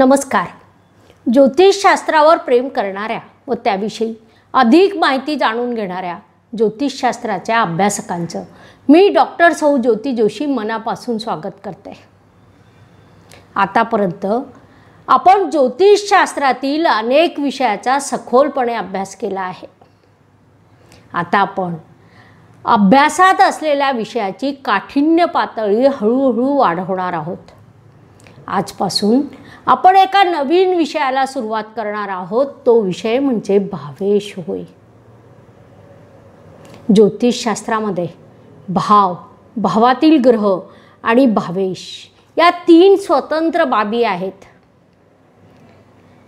नमस्कार ज्योतिषशास्त्रावर प्रेम करणाऱ्या व त्याविषयी अधिक माहिती जाणून घेणाऱ्या ज्योतिषशास्त्राच्या अभ्यासकांचं मी डॉक्टर सौ ज्योती जोशी मनापासून स्वागत करते आतापर्यंत आपण ज्योतिषशास्त्रातील अनेक विषयाचा सखोलपणे अभ्यास केला आहे आता आपण अभ्यासात असलेल्या विषयाची काठिण्य पातळी हळूहळू वाढवणार आहोत आजपासून आपण एका नवीन विषयाला सुरुवात करणार आहोत तो विषय म्हणजे भावेश होय ज्योतिषशास्त्रामध्ये भाव भावातील ग्रह आणि भावेश या तीन स्वतंत्र बाबी आहेत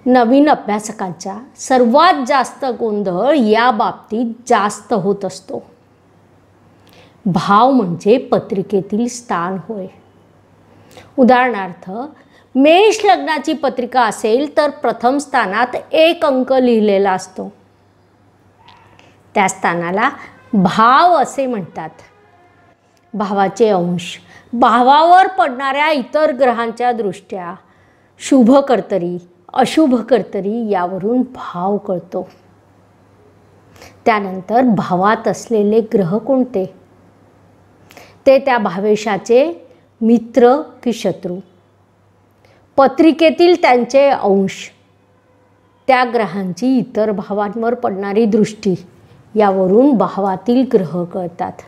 नवीन अभ्यासकांचा सर्वात जास्त गोंधळ या बाबतीत जास्त होत असतो भाव म्हणजे पत्रिकेतील स्थान होय उदाहरणार्थ मेष लग्नाची पत्रिका असेल तर प्रथम स्थानात एक अंक लिहिलेला असतो त्या स्थानाला भाव असे म्हणतात भावाचे अंश भावावर पडणाऱ्या इतर ग्रहांच्या दृष्ट्या शुभ कर्तरी अशुभ कर्तरी यावरून भाव कळतो त्यानंतर भावात असलेले ग्रह कोणते ते त्या भावेशाचे मित्र की शत्रू पत्रिकेतील त्यांचे अंश त्या ग्रहांची इतर भावांवर पडणारी दृष्टी यावरून भावातील ग्रह कळतात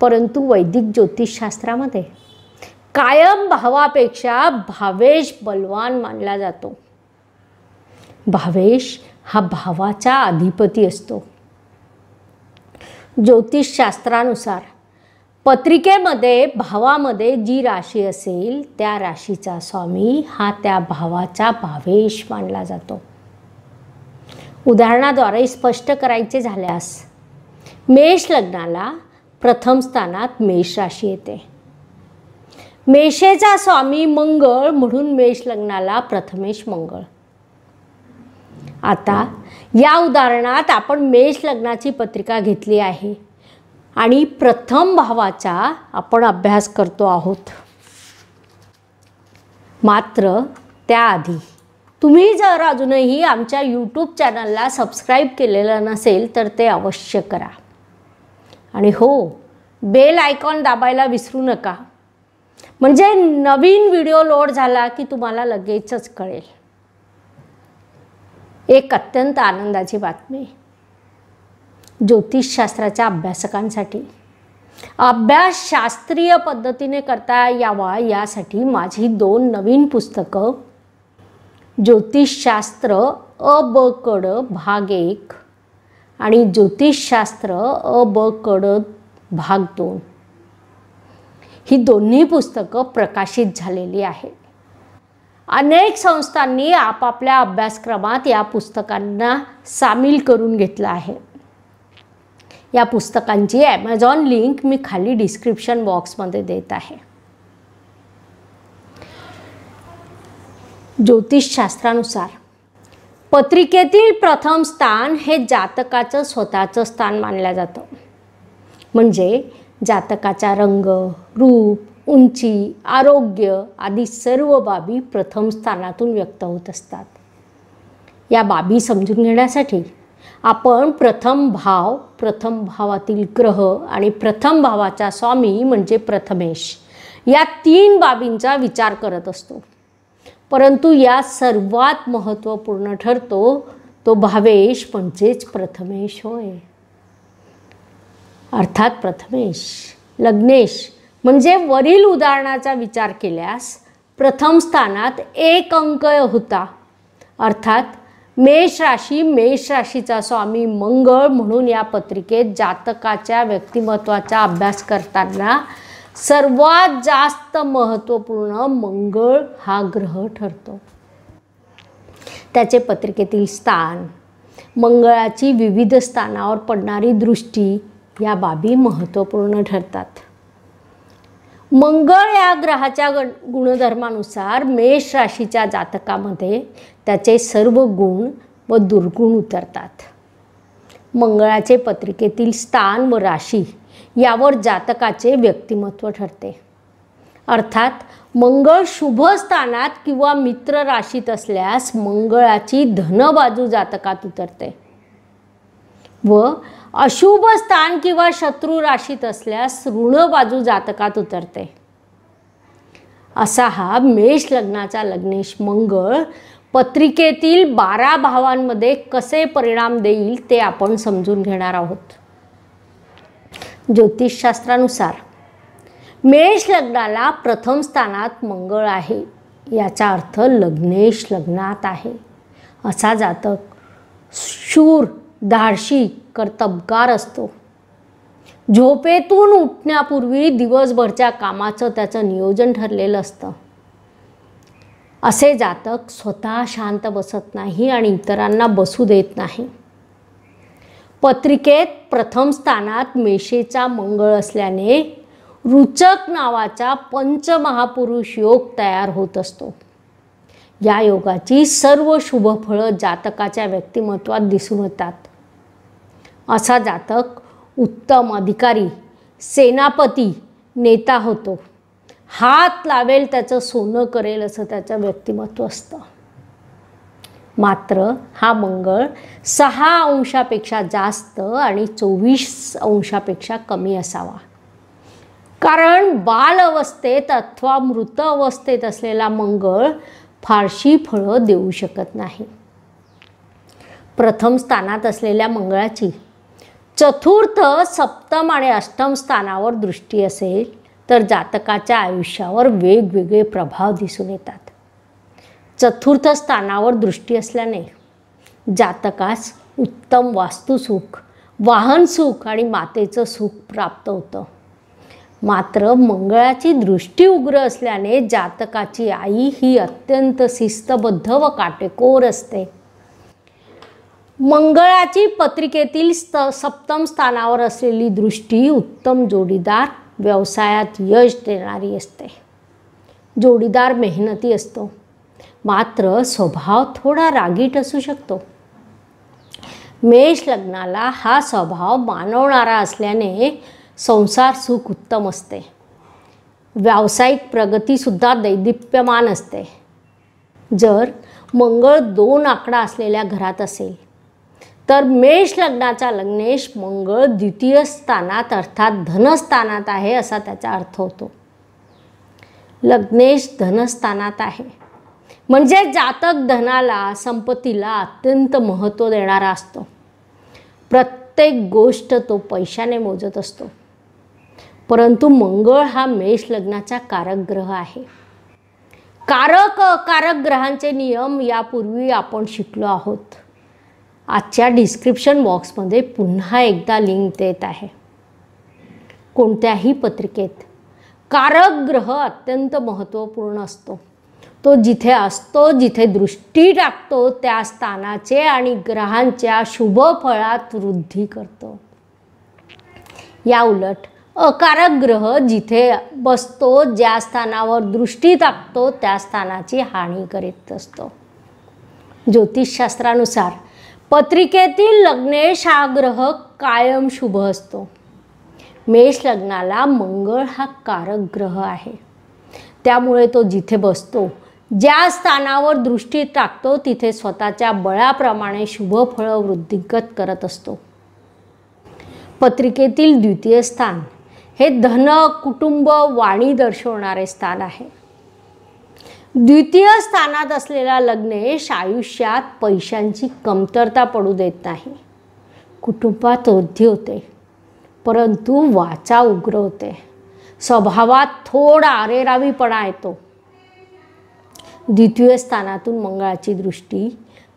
परंतु वैदिक ज्योतिषशास्त्रामध्ये कायम भावापेक्षा भावेश बलवान मानला जातो भावेश हा भावाचा अधिपती असतो ज्योतिषशास्त्रानुसार पत्रिकेमध्ये भावामध्ये जी राशी असेल त्या राशीचा स्वामी हा त्या भावाचा भावेश मानला जातो उदाहरणाद्वारे स्पष्ट करायचे झाल्यास मेष लग्नाला प्रथम स्थानात मेष राशी येते मेषेचा स्वामी मंगळ म्हणून मेष लग्नाला प्रथमेश मंगळ आता या उदाहरणात आपण मेष लग्नाची पत्रिका घेतली आहे आणि प्रथम भावाचा आपण अभ्यास करतो आहोत मात्र त्याआधी तुम्ही जर अजूनही आमच्या यूट्यूब चॅनलला सबस्क्राईब केलेलं नसेल तर ते अवश्य करा आणि हो बेल आयकॉन दाबायला विसरू नका म्हणजे नवीन व्हिडिओ लोड झाला की तुम्हाला लगेचच कळेल एक अत्यंत आनंदाची बातमी ज्योतिषशास्त्राच्या अभ्यासकांसाठी अभ्यास शास्त्रीय पद्धतीने करता यावा यासाठी माझी दोन नवीन पुस्तकं ज्योतिषशास्त्र अ ब कड भाग एक आणि ज्योतिषशास्त्र अ ब कड भाग दोन ही दोन्ही पुस्तकं प्रकाशित झालेली आहेत अनेक संस्थांनी आपापल्या अभ्यासक्रमात या पुस्तकांना सामील करून घेतलं आहे या पुस्तकांची ॲमेझॉन लिंक मी खाली डिस्क्रिप्शन बॉक्समध्ये देत आहे ज्योतिषशास्त्रानुसार पत्रिकेतील प्रथम स्थान हे जातकाचं स्वतःचं स्थान मानलं जातं म्हणजे जातकाचा रंग रूप उंची आरोग्य आदी सर्व बाबी प्रथम स्थानातून व्यक्त होत असतात या बाबी समजून घेण्यासाठी आपण प्रथम भाव प्रथम भावातील ग्रह आणि प्रथम भावाचा स्वामी म्हणजे प्रथमेश या तीन बाबींचा विचार करत असतो परंतु या सर्वात महत्त्वपूर्ण ठरतो तो भावेश म्हणजेच प्रथमेश होय अर्थात प्रथमेश लग्नेश म्हणजे वरील उदाहरणाचा विचार केल्यास प्रथम स्थानात एक अंक होता अर्थात मेष राशी मेष राशीचा स्वामी मंगळ म्हणून या पत्रिकेत जातकाच्या व्यक्तिमत्वाचा अभ्यास करताना सर्वात जास्त महत्त्वपूर्ण मंगळ हा ग्रह ठरतो त्याचे पत्रिकेतील स्थान मंगळाची विविध स्थानावर पडणारी दृष्टी या बाबी महत्त्वपूर्ण ठरतात मंगळ या ग्रहाच्या गुणधर्मानुसार मेष राशीच्या जातकामध्ये त्याचे सर्व गुण व दुर्गुण उतरतात मंगळाचे पत्रिकेतील स्थान व राशी यावर जातकाचे व्यक्तिमत्व ठरते अर्थात मंगळ शुभ स्थानात किंवा मित्र राशीत असल्यास मंगळाची धन बाजू जातकात उतरते व अशुभ स्थान किंवा शत्रू राशीत असल्यास ऋण बाजू जातकात उतरते असा हा मेष लग्नाचा लग्नेश मंगळ पत्रिकेतील बारा भावांमध्ये कसे परिणाम देईल ते आपण समजून घेणार आहोत ज्योतिषशास्त्रानुसार मेष लग्नाला प्रथम स्थानात मंगळ आहे याचा अर्थ लग्नेश लग्नात आहे असा जातक शूर धाडशी कर्तबगार असतो झोपेतून उठण्यापूर्वी दिवसभरच्या कामाचं त्याचं नियोजन ठरलेलं असतं असे जातक स्वतः शांत बसत नाही आणि इतरांना बसू देत नाही पत्रिकेत प्रथम स्थानात मेषेचा मंगळ असल्याने रुचक नावाचा पंचमहापुरुष योग तयार होत असतो या योगाची सर्व शुभ फळं जातकाच्या व्यक्तिमत्वात दिसून येतात असा जातक उत्तम अधिकारी सेनापती नेता होतो हात लावेल त्याचं सोनं करेल असं त्याचं व्यक्तिमत्व असतं मात्र हा मंगळ सहा अंशापेक्षा जास्त आणि चोवीस अंशापेक्षा कमी असावा कारण बाल अवस्थेत अथवा मृत अवस्थेत असलेला मंगळ फारशी फळं देऊ शकत नाही प्रथम स्थानात असलेल्या मंगळाची चतुर्थ सप्तम आणि अष्टम स्थानावर दृष्टी असेल तर जातकाच्या आयुष्यावर वेगवेगळे प्रभाव दिसून येतात चतुर्थ स्थानावर दृष्टी असल्याने जातकास उत्तम वास्तुसुख वाहन सुख आणि मातेचं सुख प्राप्त होतं मात्र मंगळाची दृष्टी उग्र असल्याने जातकाची आई ही अत्यंत शिस्तबद्ध व काटेकोर असते मंगळाची पत्रिकेतील स्त सप्तम स्थानावर असलेली दृष्टी उत्तम जोडीदार व्यवसायात यश देणारी असते जोडीदार मेहनती असतो मात्र स्वभाव थोडा रागीट असू शकतो मेष लग्नाला हा स्वभाव मानवणारा असल्याने संसार सुख उत्तम असते व्यावसायिक प्रगतीसुद्धा दैदिप्यमान असते जर मंगळ दोन आकडा असलेल्या घरात असेल तर मेष लग्नाचा लग्नेश मंगळ द्वितीय स्थानात अर्थात धनस्थानात आहे असा त्याचा अर्थ होतो लग्नेश धनस्थानात आहे म्हणजे जातक धनाला संपत्तीला अत्यंत महत्त्व देणारा असतो प्रत्येक गोष्ट तो पैशाने मोजत असतो परंतु मंगळ हा मेष लग्नाचा कारक ग्रह आहे कारक कारक ग्रहांचे नियम यापूर्वी आपण शिकलो आहोत आजच्या डिस्क्रिप्शन बॉक्समध्ये पुन्हा एकदा लिंक देत आहे कोणत्याही पत्रिकेत कारक ग्रह अत्यंत महत्त्वपूर्ण असतो तो जिथे असतो जिथे दृष्टी टाकतो त्या स्थानाचे आणि ग्रहांच्या शुभ फळात वृद्धी करतो या उलट अकारक ग्रह जिथे बसतो ज्या स्थानावर दृष्टी टाकतो त्या स्थानाची हानी करीत असतो ज्योतिषशास्त्रानुसार पत्रिकेतील लग्नेश हा ग्रह कायम शुभ असतो मेष लग्नाला मंगळ हा कारक ग्रह आहे त्यामुळे तो जिथे बसतो ज्या स्थानावर दृष्टी टाकतो तिथे स्वतःच्या बळाप्रमाणे शुभ फळ वृद्धिंगत करत असतो पत्रिकेतील द्वितीय स्थान हे धन कुटुंब वाणी दर्शवणारे स्थान आहे द्वितीय स्थानात असलेला लग्नेश आयुष्यात पैशांची कमतरता पडू देत नाही कुटुंबात वृद्धी होते परंतु वाचा उग्र होते स्वभावात थोडा आरेरावीपणा येतो द्वितीय स्थानातून मंगळाची दृष्टी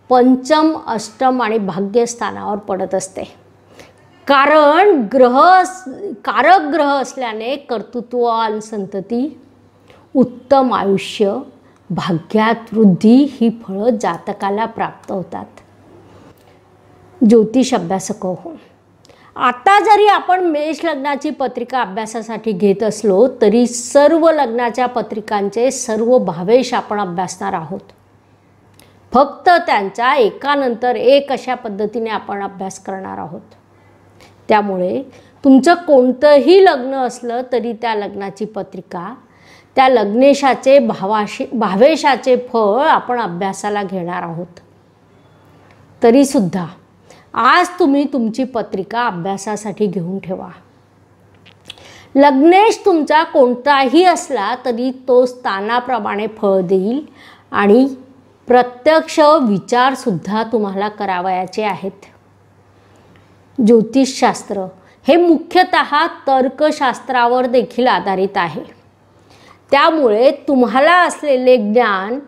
पंचम अष्टम आणि भाग्यस्थानावर पडत असते कारण ग्रह कारक ग्रह असल्याने कर्तृत्व आणि संतती उत्तम आयुष्य भाग्यात वृद्धी ही फळं जातकाला प्राप्त होतात ज्योतिष अभ्यासक हो आता जरी आपण मेष लग्नाची पत्रिका अभ्यासासाठी घेत असलो तरी सर्व लग्नाच्या पत्रिकांचे सर्व भावेश आपण अभ्यासणार आहोत फक्त त्यांचा एकानंतर एक अशा पद्धतीने आपण अभ्यास करणार आहोत त्यामुळे तुमचं कोणतंही लग्न असलं तरी त्या लग्नाची पत्रिका त्या लग्नेशाचे भावाशी भावेशाचे फळ आपण अभ्यासाला घेणार आहोत तरीसुद्धा आज तुम्ही तुमची पत्रिका अभ्यासासाठी घेऊन ठेवा लग्नेश तुमचा कोणताही असला तरी तो स्थानाप्रमाणे फळ देईल आणि प्रत्यक्ष विचारसुद्धा तुम्हाला करावयाचे आहेत ज्योतिषशास्त्र हे मुख्यतः तर्कशास्त्रावर देखील आधारित आहे त्यामुळे तुम्हाला असलेले ज्ञान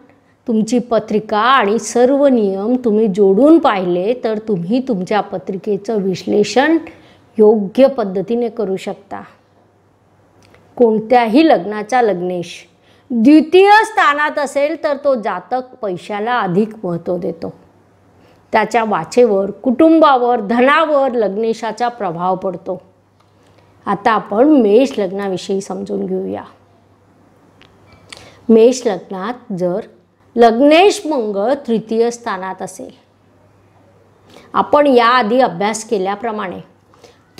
तुमची पत्रिका आणि सर्व नियम तुम्ही जोडून पाहिले तर तुम्ही तुमच्या पत्रिकेचं विश्लेषण योग्य पद्धतीने करू शकता कोणत्याही लग्नाचा लग्नेश द्वितीय स्थानात असेल तर तो जातक पैशाला अधिक महत्त्व देतो त्याच्या वाचेवर कुटुंबावर धनावर लग्नेशाचा प्रभाव पडतो आता आपण मेष लग्नाविषयी समजून घेऊया मेष लग्नात जर लग्नेश मंगळ तृतीय स्थानात असेल आपण याआधी अभ्यास केल्याप्रमाणे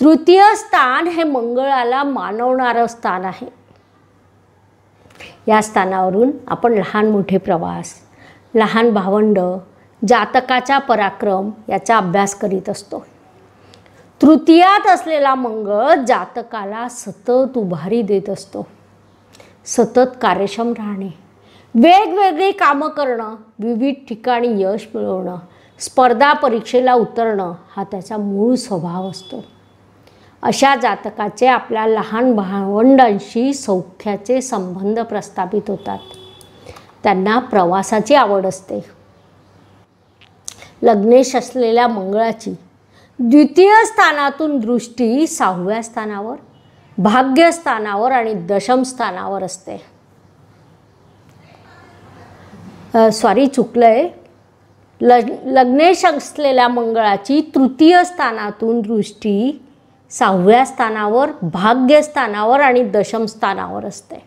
तृतीय स्थान हे मंगळाला मानवणारं स्थान आहे या स्थानावरून आपण लहान मोठे प्रवास लहान भावंड जातकाचा पराक्रम याचा अभ्यास करीत असतो तृतीयात असलेला मंगळ जातकाला सतत उभारी देत असतो सतत कार्यक्षम राहणे वेगवेगळी कामं करणं विविध ठिकाणी यश मिळवणं स्पर्धा परीक्षेला उतरणं हा त्याचा मूळ स्वभाव असतो अशा जातकाचे आपल्या लहान भावंडांशी सौख्याचे संबंध प्रस्थापित होतात त्यांना प्रवासाची आवड असते लग्नेश असलेल्या मंगळाची द्वितीय स्थानातून दृष्टी सहाव्या स्थानावर भाग्यस्थानावर आणि दशमस्थानावर असते सॉरी चुकलं आहे ल लग्नेश असलेल्या मंगळाची तृतीय स्थानातून दृष्टी सहाव्या स्थानावर भाग्यस्थानावर आणि दशमस्थानावर असते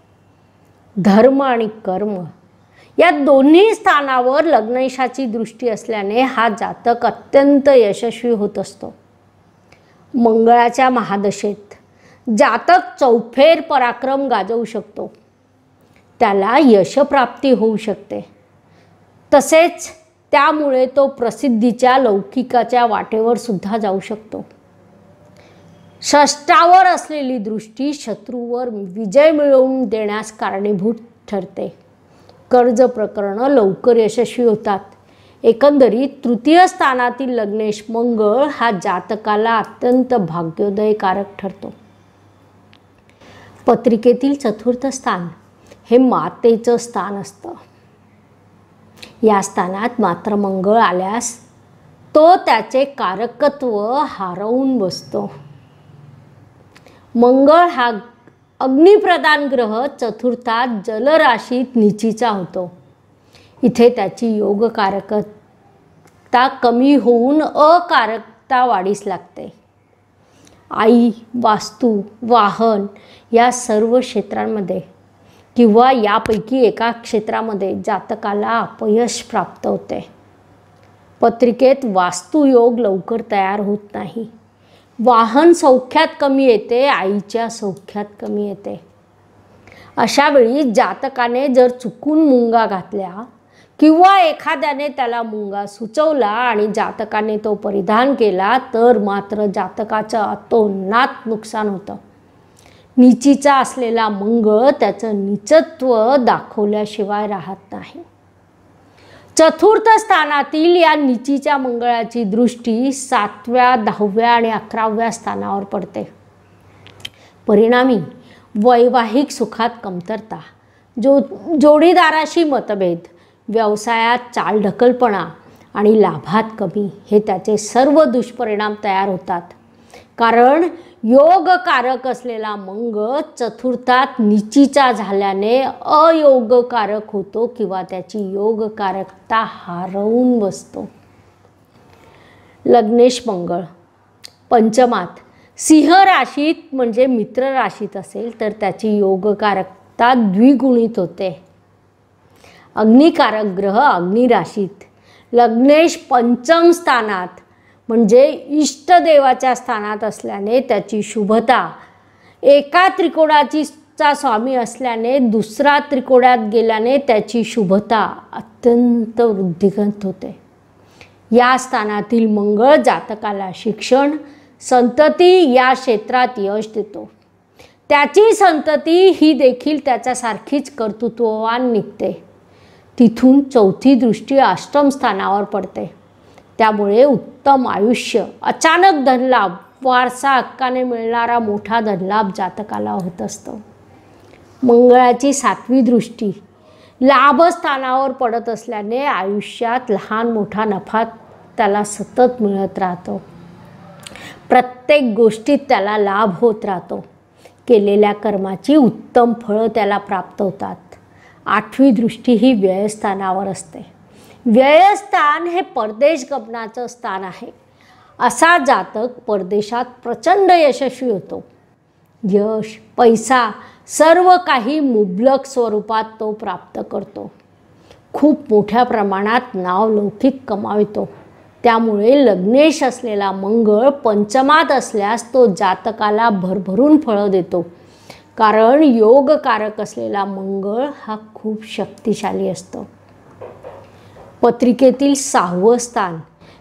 धर्म आणि कर्म या दोन्ही स्थानावर लग्नेशाची दृष्टी असल्याने हा जातक अत्यंत यशस्वी होत असतो मंगळाच्या महादशेत जातक चौफेर पराक्रम गाजवू शकतो त्याला यशप्राप्ती होऊ शकते तसेच त्यामुळे तो प्रसिद्धीच्या लौकिकाच्या वाटेवर सुद्धा जाऊ शकतो षष्टावर असलेली दृष्टी शत्रूवर विजय मिळवून देण्यास कारणीभूत ठरते कर्ज प्रकरणं लवकर यशस्वी होतात एकंदरीत तृतीय स्थानातील लग्नेश मंगळ हा जातकाला अत्यंत भाग्योदयकारक ठरतो पत्रिकेतील चतुर्थ स्थान हे मातेचं स्थान असतं या स्थानात मात्र मंगळ आल्यास तो त्याचे कारकत्व हारवून बसतो मंगळ हा अग्निप्रधान ग्रह चतुर्थात जलराशीत निचीचा होतो इथे त्याची योगकारकता कमी होऊन अकारकता वाढीस लागते आई वास्तू वाहन या सर्व क्षेत्रांमध्ये किंवा यापैकी एका क्षेत्रामध्ये जातकाला अपयश प्राप्त होते पत्रिकेत वास्तुयोग लवकर तयार होत नाही वाहन सौख्यात कमी येते आईच्या सौख्यात कमी येते अशावेळी जातकाने जर चुकून मुंगा घातल्या किंवा एखाद्याने त्याला मुंगा सुचवला आणि जातकाने तो परिधान केला तर मात्र जातकाचं अतोनात नुकसान होतं नीचीचा असलेला मंगळ त्याचं निचत्व दाखवल्याशिवाय राहत नाही चतुर्थ स्थानातील या निचीच्या मंगळाची दृष्टी सातव्या दहाव्या आणि अकराव्या स्थानावर पडते परिणामी वैवाहिक सुखात कमतरता जो जोडीदाराशी मतभेद व्यवसायात चालढकलपणा आणि लाभात कमी हे त्याचे सर्व दुष्परिणाम तयार होतात कारण योगकारक असलेला मंगळ चतुर्थात निचीचा झाल्याने अयोगकारक होतो किंवा त्याची योगकारकता हारवून बसतो लग्नेश मंगळ पंचमात सिंह राशीत म्हणजे मित्र राशीत असेल तर त्याची योगकारकता द्विगुणित होते अग्निकारक ग्रह अग्निराशीत लग्नेश पंचम स्थानात म्हणजे इष्टदेवाच्या स्थानात असल्याने त्याची शुभता एका त्रिकोणाची चा स्वामी असल्याने दुसरा त्रिकोणात गेल्याने त्याची शुभता अत्यंत वृद्धिगंत होते या स्थानातील मंगळ जातकाला शिक्षण संतती या क्षेत्रात यश देतो त्याची संतती ही देखील त्याच्यासारखीच कर्तृत्ववान निघते तिथून चौथी दृष्टी स्थानावर पडते त्यामुळे उत्तम आयुष्य अचानक धनलाभ वारसा हक्काने मिळणारा मोठा धनलाभ जातकाला होत असतो मंगळाची सातवी दृष्टी लाभस्थानावर पडत असल्याने आयुष्यात लहान मोठा नफा त्याला सतत मिळत राहतो प्रत्येक गोष्टीत त्याला लाभ होत राहतो केलेल्या कर्माची उत्तम फळं त्याला प्राप्त होतात आठवी दृष्टी ही व्ययस्थानावर असते व्ययस्थान हे परदेश गमनाचं स्थान आहे असा जातक परदेशात प्रचंड यशस्वी होतो यश पैसा सर्व काही मुबलक स्वरूपात तो प्राप्त करतो खूप मोठ्या प्रमाणात लौकिक कमावतो त्यामुळे लग्नेश असलेला मंगळ पंचमात असल्यास तो जातकाला भरभरून फळं देतो कारण योगकारक असलेला मंगळ हा खूप शक्तिशाली असतो पत्रिकेतील सहावं स्थान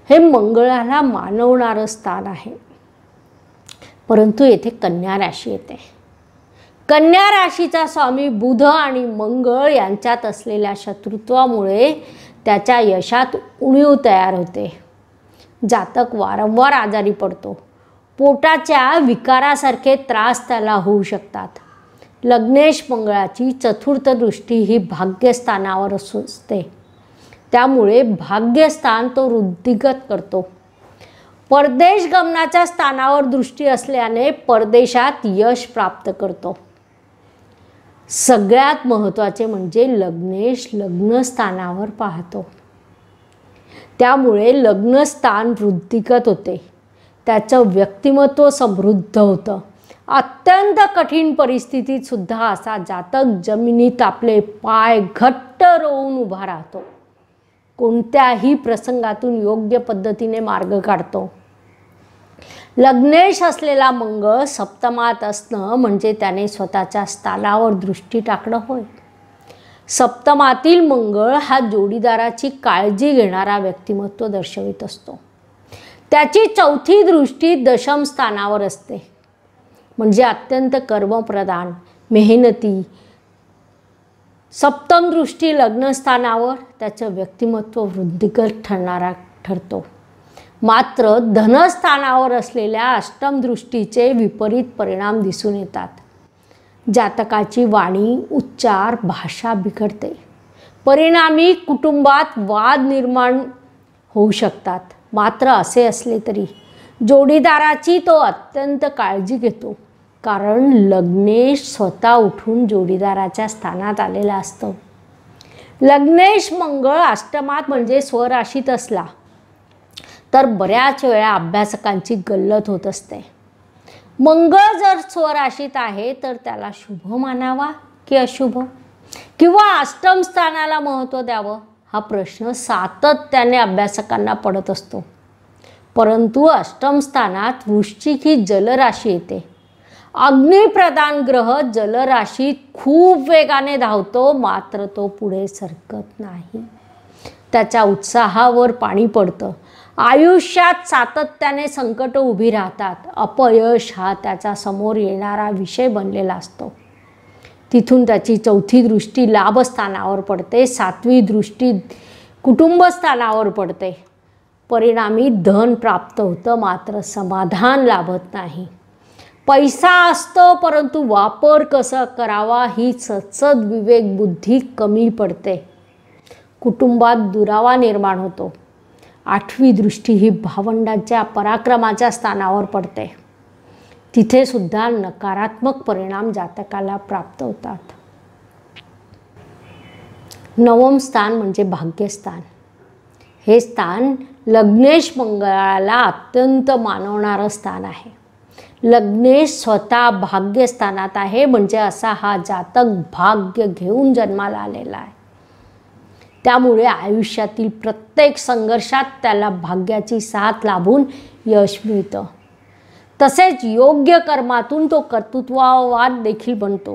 हे मंगळाला मानवणारं स्थान आहे परंतु येथे कन्या राशी येते कन्या राशीचा स्वामी बुध आणि मंगळ यांच्यात असलेल्या शत्रुत्वामुळे त्याच्या यशात उणीव तयार होते जातक वारंवार आजारी पडतो पोटाच्या विकारासारखे त्रास त्याला होऊ शकतात लग्नेश मंगळाची चतुर्थ दृष्टी ही भाग्यस्थानावर असते त्यामुळे भाग्यस्थान तो वृद्धिगत करतो परदेश गमनाच्या स्थानावर दृष्टी असल्याने परदेशात यश प्राप्त करतो सगळ्यात महत्त्वाचे म्हणजे लग्नेश लग्नस्थानावर पाहतो त्यामुळे लग्नस्थान वृद्धिगत होते त्याचं व्यक्तिमत्व समृद्ध होतं अत्यंत कठीण परिस्थितीत सुद्धा असा जातक जमिनीत आपले पाय घट्ट रोवून उभा राहतो कोणत्याही प्रसंगातून योग्य पद्धतीने मार्ग काढतो लग्नेश असलेला मंगळ सप्तमात असणं म्हणजे त्याने स्वतःच्या स्थानावर दृष्टी टाकणं होय सप्तमातील मंगळ हा जोडीदाराची काळजी घेणारा व्यक्तिमत्व दर्शवित असतो त्याची चौथी दृष्टी दशम स्थानावर असते म्हणजे अत्यंत कर्मप्रधान मेहनती सप्तम दृष्टी लग्नस्थानावर त्याचं व्यक्तिमत्व वृद्धिगत ठरणारा ठरतो मात्र धनस्थानावर असलेल्या अष्टम दृष्टीचे विपरीत परिणाम दिसून येतात जातकाची वाणी उच्चार भाषा बिघडते परिणामी कुटुंबात वाद निर्माण होऊ शकतात मात्र असे असले तरी जोडीदाराची तो अत्यंत काळजी घेतो कारण लग्नेश स्वतः उठून जोडीदाराच्या स्थानात आलेला असतो लग्नेश मंगळ अष्टमात म्हणजे स्वराशीत असला तर बऱ्याच वेळा अभ्यासकांची गल्लत होत असते मंगळ जर स्वराशीत आहे तर त्याला शुभ मानावा की अशुभ किंवा अष्टम स्थानाला महत्त्व द्यावं हा प्रश्न सातत्याने अभ्यासकांना पडत असतो परंतु अष्टम स्थानात वृश्चिक ही जलराशी येते अग्निप्रधान ग्रह जलराशीत खूप वेगाने धावतो मात्र तो पुढे सरकत नाही त्याच्या उत्साहावर पाणी पडतं आयुष्यात सातत्याने संकट उभी राहतात अपयश हा त्याच्या समोर येणारा विषय बनलेला असतो तिथून त्याची चौथी दृष्टी लाभस्थानावर पडते सातवी दृष्टी कुटुंबस्थानावर पडते परिणामी धन प्राप्त होतं मात्र समाधान लाभत नाही पैसा असतो परंतु वापर कसा करावा ही सतसद विवेक बुद्धी कमी पडते कुटुंबात दुरावा निर्माण होतो आठवी दृष्टी ही भावंडांच्या पराक्रमाच्या स्थानावर पडते सुद्धा नकारात्मक परिणाम जातकाला प्राप्त होतात नवम स्थान म्हणजे भाग्यस्थान हे स्थान लग्नेश मंगळाला अत्यंत मानवणारं स्थान आहे लग्नेश स्वतः भाग्यस्थानात आहे म्हणजे असा हा जातक भाग्य घेऊन जन्माला आलेला आहे त्यामुळे आयुष्यातील प्रत्येक संघर्षात त्याला भाग्याची साथ लाभून यश मिळतं तसेच योग्य कर्मातून तो कर्तृत्वावाद देखील बनतो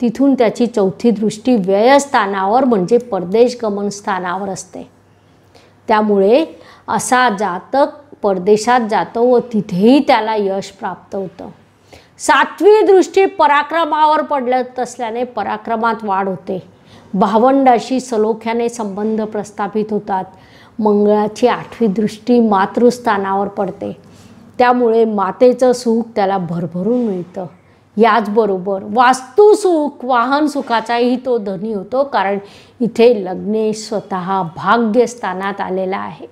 तिथून त्याची चौथी दृष्टी व्ययस्थानावर म्हणजे परदेश स्थानावर असते त्यामुळे असा जातक परदेशात जातो व तिथेही त्याला यश प्राप्त होतं सातवी दृष्टी पराक्रमावर पडलत असल्याने पराक्रमात वाढ होते भावंडाशी सलोख्याने संबंध प्रस्थापित होतात मंगळाची आठवी दृष्टी मातृस्थानावर पडते त्यामुळे मातेचं सुख त्याला भरभरून मिळतं याचबरोबर वास्तुसुख वाहन सुखाचाही तो धनी होतो कारण इथे लग्नेश स्वतः भाग्यस्थानात आलेला आहे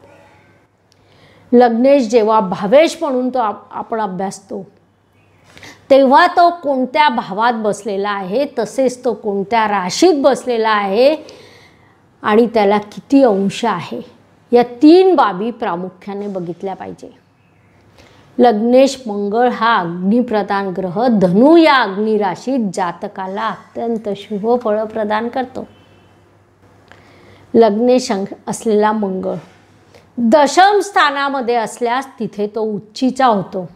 लग्नेश जेव्हा भावेश म्हणून तो आपण अभ्यासतो तेव्हा तो कोणत्या भावात बसलेला आहे तसेच तो कोणत्या राशीत बसलेला आहे आणि त्याला किती अंश आहे या तीन बाबी प्रामुख्याने बघितल्या पाहिजे लग्नेश मंगळ हा अग्निप्रधान ग्रह धनु या अग्निराशीत जातकाला अत्यंत शुभ फळं प्रदान करतो लग्नेश असलेला मंगळ दशम स्थानामध्ये असल्यास तिथे तो उच्चीचा होतो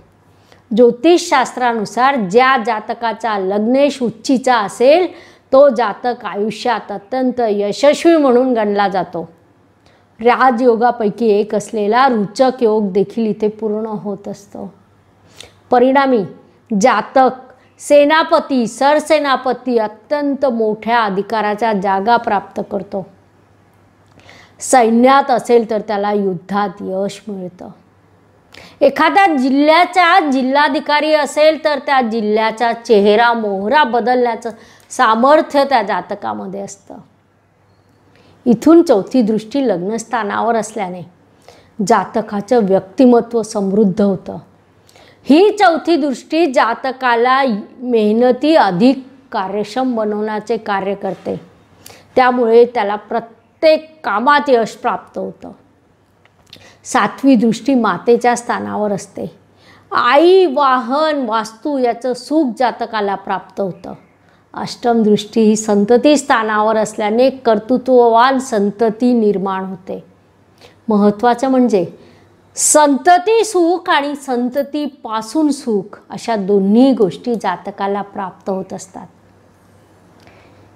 ज्योतिषशास्त्रानुसार ज्या जातकाचा लग्नेश उच्चीचा असेल तो जातक आयुष्यात अत्यंत यशस्वी म्हणून गणला जातो राजयोगापैकी एक असलेला रुचक योग देखील इथे पूर्ण होत असतो परिणामी जातक सेनापती सरसेनापती अत्यंत मोठ्या अधिकाराच्या जागा प्राप्त करतो सैन्यात असेल तर त्याला युद्धात यश मिळतं एखाद्या जिल्ह्याचा जिल्हाधिकारी असेल तर त्या जिल्ह्याचा चेहरा मोहरा बदलण्याचं सामर्थ्य त्या जातकामध्ये असतं इथून चौथी दृष्टी लग्नस्थानावर असल्याने जातकाचं व्यक्तिमत्व समृद्ध होतं ही चौथी दृष्टी जातकाला मेहनती अधिक कार्यक्षम बनवण्याचे कार्य करते त्यामुळे त्याला प्रत्येक कामात यश प्राप्त होतं सातवी दृष्टी मातेच्या स्थानावर असते आई वाहन वास्तू याचं सुख जातकाला प्राप्त होतं अष्टमदृष्टी ही संतती स्थानावर असल्याने कर्तृत्ववान संतती निर्माण होते महत्त्वाचं म्हणजे संतती सुख आणि संततीपासून सुख अशा दोन्ही गोष्टी जातकाला प्राप्त होत असतात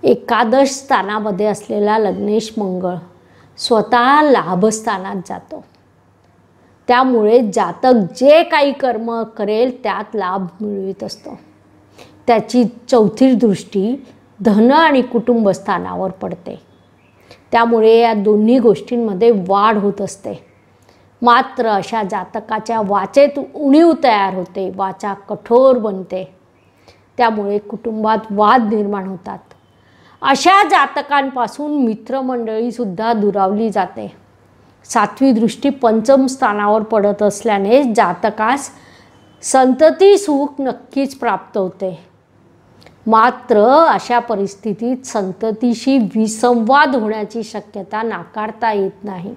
एकादश स्थानामध्ये असलेला लग्नेश मंगळ स्वतः लाभस्थानात जातो त्यामुळे जातक जे काही कर्म करेल त्यात लाभ मिळवित असतो त्याची चौथी दृष्टी धन आणि कुटुंबस्थानावर पडते त्यामुळे या दोन्ही गोष्टींमध्ये वाढ होत असते मात्र अशा जातकाच्या वाचेत उणीव तयार होते वाचा कठोर बनते त्यामुळे कुटुंबात वाद निर्माण होतात अशा जातकांपासून मित्रमंडळीसुद्धा दुरावली जाते सातवी दृष्टी पंचम स्थानावर पडत असल्याने जातकास संतती सुख नक्कीच प्राप्त होते मात्र अशा परिस्थितीत संततीशी विसंवाद होण्याची शक्यता नाकारता येत नाही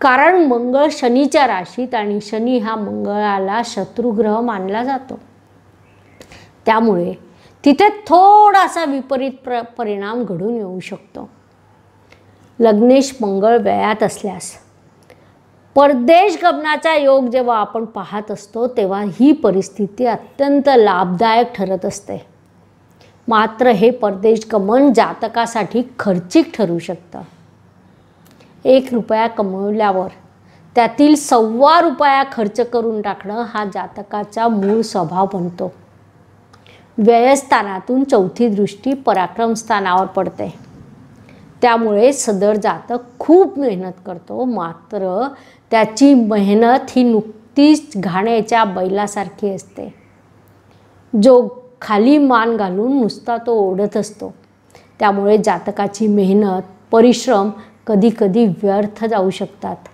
कारण मंगळ शनीच्या राशीत आणि शनी हा मंगळाला शत्रुग्रह मानला जातो त्यामुळे तिथे थोडासा विपरीत प्र परिणाम घडून येऊ शकतो लग्नेश मंगळ व्ययात असल्यास परदेश गमनाचा योग जेव्हा आपण पाहत असतो तेव्हा ही परिस्थिती अत्यंत लाभदायक ठरत असते मात्र हे परदेश गमन जातकासाठी खर्चिक ठरू शकतं एक रुपया कमवल्यावर त्यातील सव्वा रुपया खर्च करून टाकणं हा जातकाचा मूळ स्वभाव बनतो व्ययस्थानातून चौथी दृष्टी पराक्रम स्थानावर पडते त्यामुळे सदर जातक खूप मेहनत करतो मात्र त्याची मेहनत ही नुकतीच घाण्याच्या बैलासारखी असते जो खाली मान घालून नुसता तो ओढत असतो त्यामुळे जातकाची मेहनत परिश्रम कधीकधी व्यर्थ जाऊ शकतात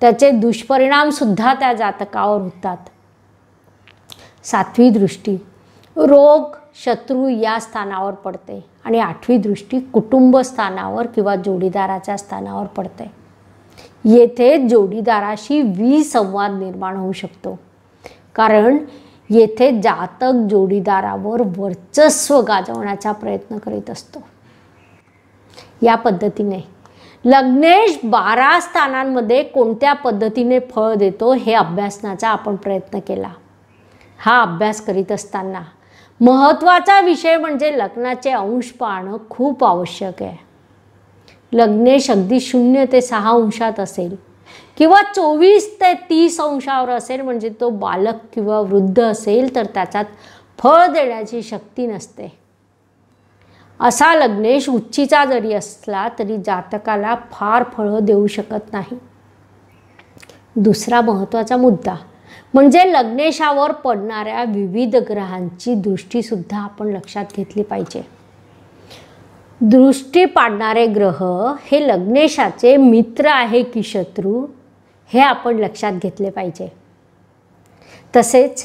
त्याचे दुष्परिणामसुद्धा त्या जातकावर होतात सातवी दृष्टी रोग शत्रू या स्थानावर पडते आणि आठवी दृष्टी कुटुंब स्थानावर किंवा जोडीदाराच्या स्थानावर पडते येथे जोडीदाराशी विसंवाद निर्माण होऊ शकतो कारण येथे जातक जोडीदारावर वर्चस्व गाजवण्याचा प्रयत्न करीत असतो या पद्धतीने लग्नेश बारा स्थानांमध्ये कोणत्या पद्धतीने फळ देतो हे अभ्यासनाचा आपण प्रयत्न केला हा अभ्यास करीत असताना महत्त्वाचा विषय म्हणजे लग्नाचे अंश पाहणं खूप आवश्यक आहे लग्नेश अगदी शून्य ते सहा अंशात असेल किंवा चोवीस ते तीस अंशावर असेल म्हणजे तो बालक किंवा वृद्ध असेल तर त्याच्यात फळ देण्याची शक्ती नसते असा लग्नेश उच्चीचा जरी असला तरी जातकाला फार फळं देऊ शकत नाही दुसरा महत्त्वाचा मुद्दा म्हणजे लग्नेशावर पडणाऱ्या विविध ग्रहांची दृष्टीसुद्धा आपण लक्षात घेतली पाहिजे दृष्टी पाडणारे ग्रह हे लग्नेशाचे मित्र आहे की शत्रू हे आपण लक्षात घेतले पाहिजे तसेच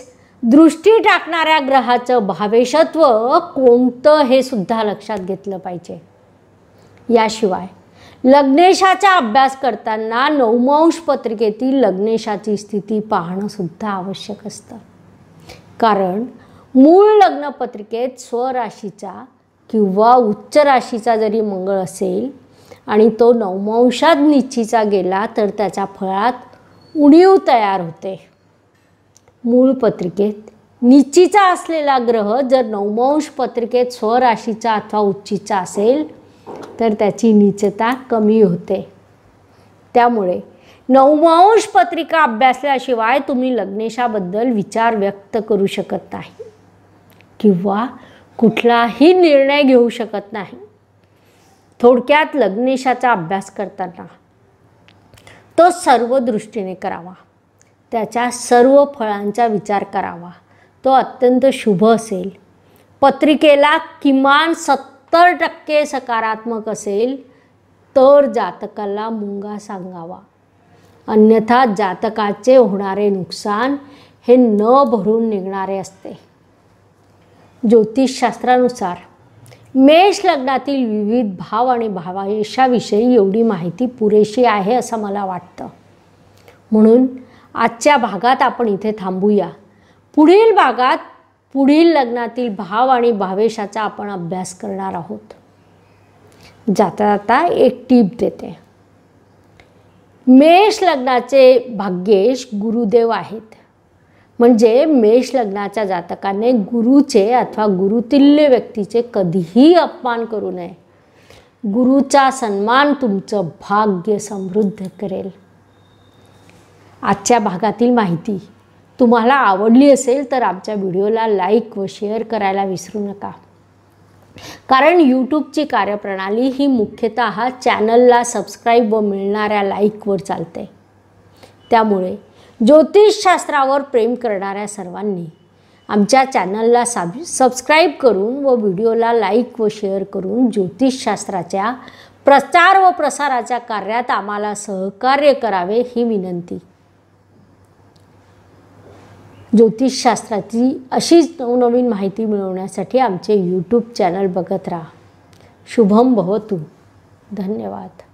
दृष्टी टाकणाऱ्या ग्रहाचं भावेशत्व कोणतं हे सुद्धा लक्षात घेतलं पाहिजे याशिवाय लग्नेशाचा अभ्यास करताना नवमांश पत्रिकेतील लग्नेशाची स्थिती पाहणं सुद्धा आवश्यक असतं कारण मूळ लग्नपत्रिकेत स्वराशीचा किंवा उच्च राशीचा जरी मंगळ असेल आणि तो नवमांशात निश्चिचा गेला तर त्याच्या फळात उणीव तयार होते मूळ पत्रिकेत निश्चिचा असलेला ग्रह जर नवमांश पत्रिकेत स्वराशीचा अथवा उच्चीचा असेल तर त्याची निचता कमी होते त्यामुळे नवमांश पत्रिका अभ्यासल्याशिवाय तुम्ही लग्नेशाबद्दल विचार व्यक्त करू शकत नाही किंवा कुठलाही निर्णय घेऊ शकत नाही थोडक्यात लग्नेशाचा अभ्यास करताना तो सर्व दृष्टीने करावा त्याच्या सर्व फळांचा विचार करावा तो अत्यंत शुभ असेल पत्रिकेला किमान सत्तर टक्के सकारात्मक असेल तर जातकाला मुंगा सांगावा अन्यथा जातकाचे होणारे नुकसान हे न भरून निघणारे असते ज्योतिषशास्त्रानुसार मेष लग्नातील विविध भाव आणि भावायशाविषयी एवढी माहिती पुरेशी आहे असं मला वाटतं म्हणून आजच्या भागात आपण इथे थांबूया पुढील भागात पुढील लग्नातील भाव आणि भावेशाचा आपण अभ्यास करणार आहोत जाता जाता एक टीप देते मेष लग्नाचे भाग्येश गुरुदेव आहेत म्हणजे मेष लग्नाच्या जातकाने गुरुचे अथवा गुरुतुल्य व्यक्तीचे कधीही अपमान करू नये गुरुचा सन्मान तुमचं भाग्य समृद्ध करेल आजच्या भागातील माहिती तुम्हाला आवडली असेल तर आमच्या व्हिडिओला लाईक व शेअर करायला विसरू नका कारण यूट्यूबची कार्यप्रणाली ही मुख्यतः चॅनलला सबस्क्राईब व मिळणाऱ्या लाईकवर चालते त्यामुळे ज्योतिषशास्त्रावर प्रेम करणाऱ्या सर्वांनी आमच्या चॅनलला साब सबस्क्राईब करून व व्हिडिओला लाईक व शेअर करून ज्योतिषशास्त्राच्या प्रचार व प्रसाराच्या कार्यात आम्हाला सहकार्य करावे ही विनंती ज्योतिषशास्त्राची अशीच नवनवीन माहिती मिळवण्यासाठी आमचे यूट्यूब चॅनल बघत राहा शुभम भवतू धन्यवाद